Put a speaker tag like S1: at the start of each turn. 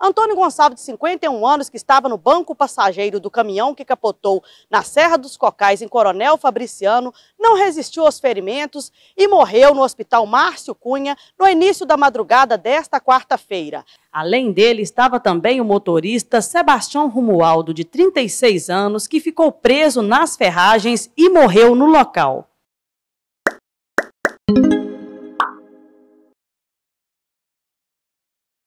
S1: Antônio Gonçalves, de 51 anos, que estava no banco passageiro do caminhão que capotou na Serra dos Cocais, em Coronel Fabriciano, não resistiu aos ferimentos e morreu no Hospital Márcio Cunha no início da madrugada desta quarta-feira. Além dele, estava também o motorista Sebastião Romualdo, de 36 anos, que ficou preso nas ferragens e morreu no local.